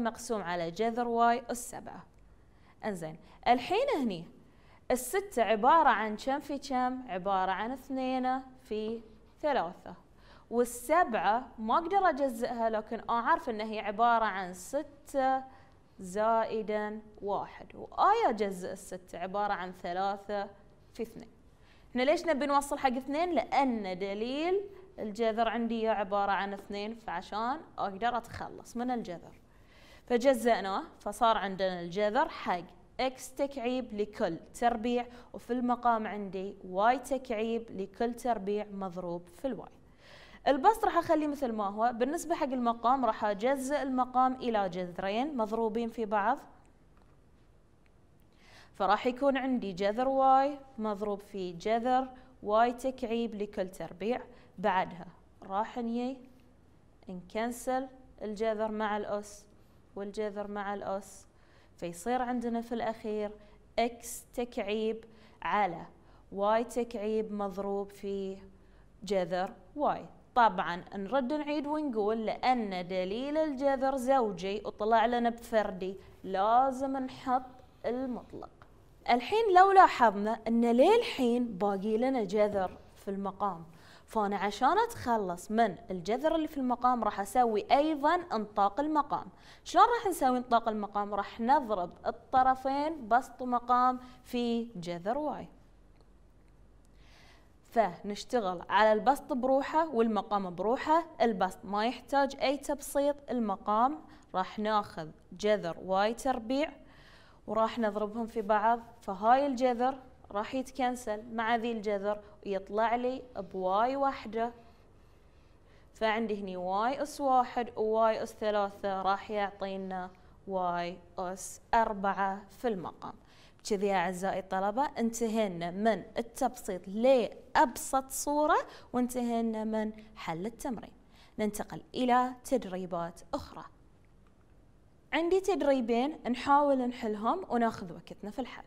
مقسوم على جذر واي أس سبعة انزين الحين هني الستة عبارة عن كم في كم عبارة عن اثنين في ثلاثة والسبعة ما أقدر أجزئها لكن أعرف أن هي عبارة عن ستة زائدا واحد وآية أجزئ الستة عبارة عن ثلاثة في اثنين احنا ليش نبي نوصل حق اثنين لأن دليل الجذر عندي عبارة عن اثنين فعشان أقدر أتخلص من الجذر فجزأناه فصار عندنا الجذر حق اكس تكعيب لكل تربيع وفي المقام عندي واي تكعيب لكل تربيع مضروب في الواي البسط راح اخليه مثل ما هو بالنسبة حق المقام راح اجزئ المقام الى جذرين مضروبين في بعض فراح يكون عندي جذر واي مضروب في جذر واي تكعيب لكل تربيع بعدها راح نيجي نكنسل الجذر مع الأس والجذر مع الأس فيصير عندنا في الأخير X تكعيب على Y تكعيب مضروب في جذر Y طبعا نرد نعيد ونقول لأن دليل الجذر زوجي وطلع لنا بفردي لازم نحط المطلق الحين لو لاحظنا أن للحين باقي لنا جذر في المقام فأنا عشان أتخلص من الجذر اللي في المقام راح أسوي أيضا انطاق المقام شلون راح نسوي انطاق المقام راح نضرب الطرفين بسط مقام في جذر واي فنشتغل على البسط بروحه والمقام بروحه البسط ما يحتاج أي تبسيط المقام راح ناخذ جذر واي تربيع وراح نضربهم في بعض فهاي الجذر راح يتكنسل مع ذي الجذر ويطلع لي بواي واحدة فعندي هني واي اس واحد وواي اس ثلاثة راح يعطينا واي اس أربعة في المقام كذي أعزائي الطلبة انتهينا من التبسيط لأبسط صورة وانتهينا من حل التمرين ننتقل إلى تدريبات أخرى عندي تدريبين نحاول نحلهم وناخذ وقتنا في الحل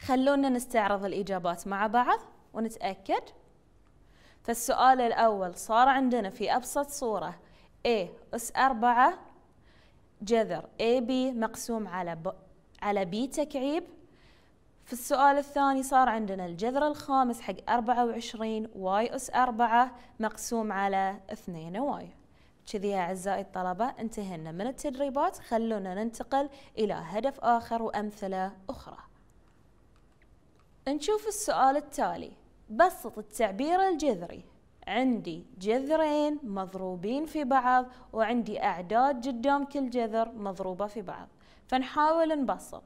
خلونا نستعرض الإجابات مع بعض ونتأكد فالسؤال الأول صار عندنا في أبسط صورة A أس أربعة جذر AB مقسوم على ب... على B تكعيب في السؤال الثاني صار عندنا الجذر الخامس حق 24 واي أس 4 مقسوم على 2 واي كذي يا أعزائي الطلبة انتهينا من التدريبات خلونا ننتقل إلى هدف آخر وأمثلة أخرى نشوف السؤال التالي بسط التعبير الجذري عندي جذرين مضروبين في بعض وعندي أعداد قدام كل جذر مضروبة في بعض فنحاول نبسط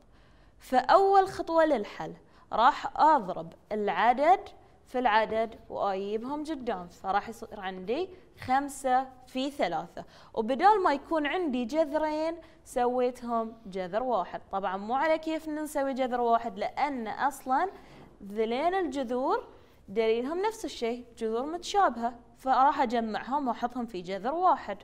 فأول خطوة للحل راح أضرب العدد في العدد وأجيبهم قدام فراح يصير عندي خمسة في ثلاثة وبدال ما يكون عندي جذرين سويتهم جذر واحد طبعا مو على كيفنا نسوي جذر واحد لأن أصلا ذلين الجذور دليلهم نفس الشيء جذور متشابهة فراح أجمعهم وأحطهم في جذر واحد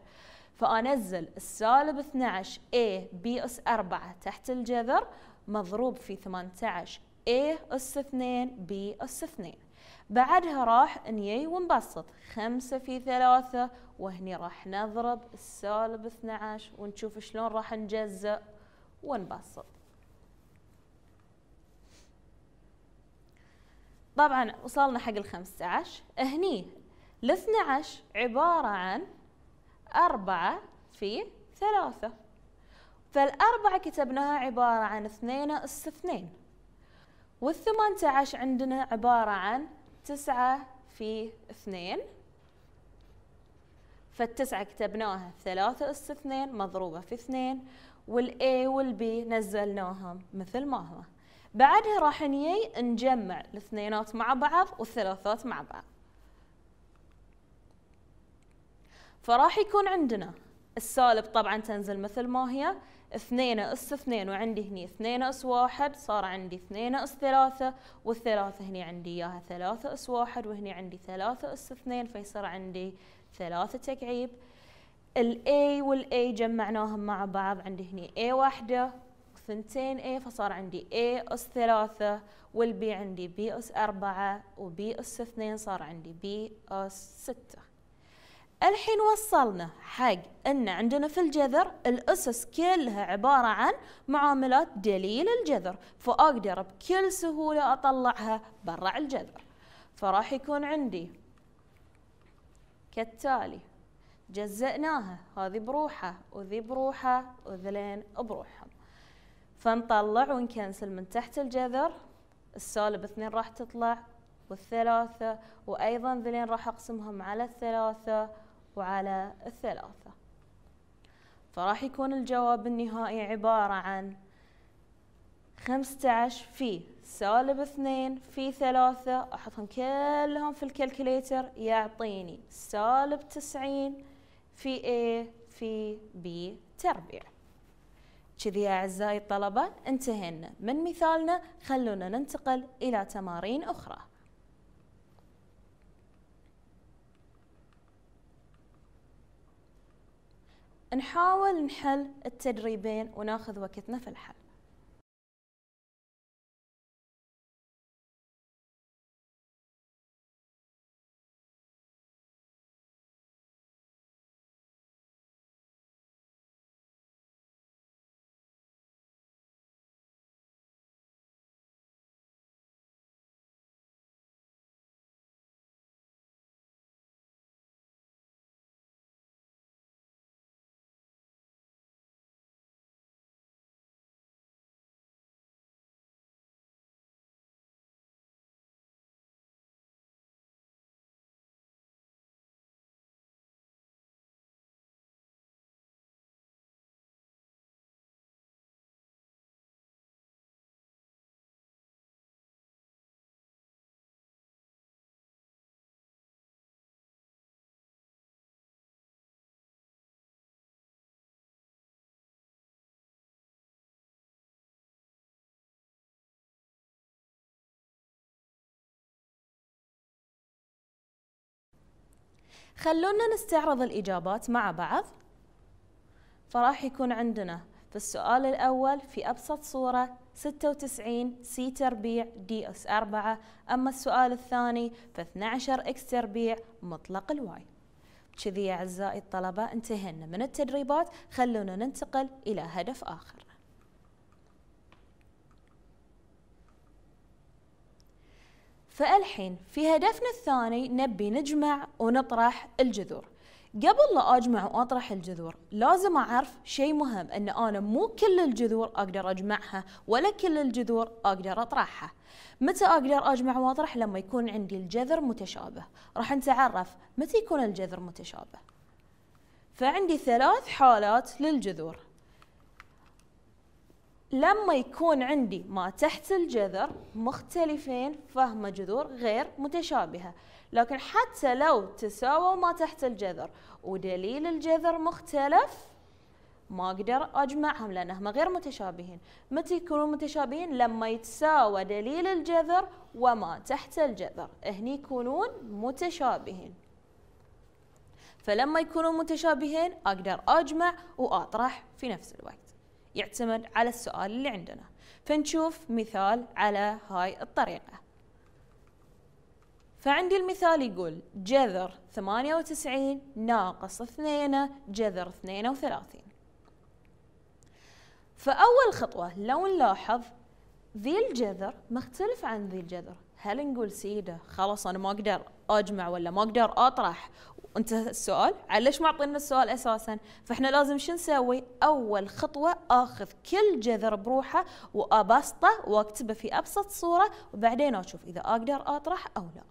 فأنزل السالب 12 A B أس 4 تحت الجذر مضروب في 18 A أس 2 B أس 2 بعدها راح نيي ونبسط خمسة في ثلاثة وهني راح نضرب السالب 12 ونشوف شلون راح نجزأ ونبسط طبعا وصلنا حق ال 15 هني ال 12 عبارة عن أربعة في ثلاثة فالأربعة كتبناها عبارة عن اثنين أس اثنين والثمانية عشر عندنا عبارة عن تسعة في اثنين فالتسعة كتبناها في ثلاثة اس اثنين مضروبة في اثنين والA والبي نزلناهم مثل ما هو بعدها راح نجي نجمع الاثنينات مع بعض والثلاثات مع بعض فراح يكون عندنا السالب طبعا تنزل مثل ما هي اثنين اس اثنين وعندي هني اثنين اس واحد صار عندي اثنين اس ثلاثة والثلاثة هني عندي اياها ثلاثة اس واحد وهني عندي ثلاثة اس اثنين فيصير عندي ثلاثة تكعيب الاي والاي جمعناهم مع بعض عندي هني اي واحدة وثنتين اي فصار عندي اي أس ثلاثة والبي عندي B أس أربعة وبي أس اثنين صار عندي B أس ستة الحين وصلنا حق أن عندنا في الجذر الأسس كلها عبارة عن معاملات دليل الجذر فأقدر بكل سهولة أطلعها برا الجذر فراح يكون عندي كالتالي جزئناها هذه بروحها وذي بروحها وذلين بروحهم فنطلع ونكنسل من تحت الجذر السالب اثنين راح تطلع والثلاثة وأيضا ذلين راح أقسمهم على الثلاثة وعلى الثلاثة فراح يكون الجواب النهائي عبارة عن خمسة عشر في سالب اثنين في ثلاثة أحطهم كلهم في الكالكوليتر يعطيني سالب تسعين في A في B تربيع كذي يا أعزائي الطلبة انتهينا من مثالنا خلونا ننتقل إلى تمارين أخرى نحاول نحل التدريبين وناخذ وقتنا في الحل خلونا نستعرض الإجابات مع بعض فراح يكون عندنا في السؤال الأول في أبسط صورة 96 سي تربيع دي اس 4 أما السؤال الثاني ف 12 اكس تربيع مطلق الواي كذي يا أعزائي الطلبة انتهينا من التدريبات خلونا ننتقل إلى هدف آخر فالحين في هدفنا الثاني نبي نجمع ونطرح الجذور قبل لا اجمع واطرح الجذور لازم اعرف شيء مهم ان انا مو كل الجذور اقدر اجمعها ولا كل الجذور اقدر اطرحها متى اقدر اجمع واطرح لما يكون عندي الجذر متشابه راح نتعرف متى يكون الجذر متشابه فعندي ثلاث حالات للجذور لما يكون عندي ما تحت الجذر مختلفين فهم جذور غير متشابهة لكن حتى لو تساووا ما تحت الجذر ودليل الجذر مختلف ما أقدر أجمعهم لأنهم غير متشابهين متى يكونون متشابهين لما يتساوى دليل الجذر وما تحت الجذر هني يكونون متشابهين فلما يكونوا متشابهين أقدر أجمع وأطرح في نفس الوقت يعتمد على السؤال اللي عندنا فنشوف مثال على هاي الطريقة فعندي المثال يقول جذر 98 ناقص 2 جذر 32 فأول خطوة لو نلاحظ ذي الجذر مختلف عن ذي الجذر هل نقول سيدة خلاص أنا ما أقدر أجمع ولا ما أقدر أطرح انت السؤال على ليش ما اعطينا السؤال اساسا فاحنا لازم شو نسوي اول خطوه اخذ كل جذر بروحه وابسطه واكتبه في ابسط صوره وبعدين اشوف اذا اقدر اطرح او لا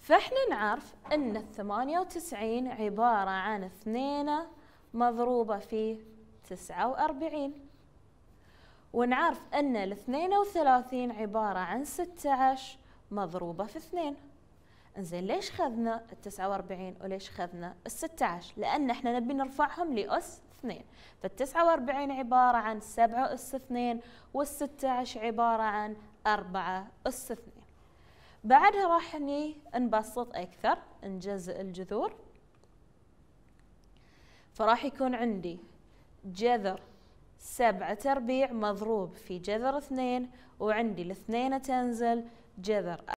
فاحنا نعرف ان ال 98 عباره عن 2 مضروبه في 49 ونعرف ان ال 32 عباره عن 16 مضروبه في 2 انزين ليش خذنا ال 49 وليش خذنا ال 16 لان احنا نبي نرفعهم لاس 2 فال 49 عباره عن 7 اس 2 وال 16 عباره عن 4 اس 2 بعدها راح نبسط اكثر نجزئ الجذور فراح يكون عندي جذر سبعة تربيع مضروب في جذر اثنين وعندي الاثنين تنزل جذر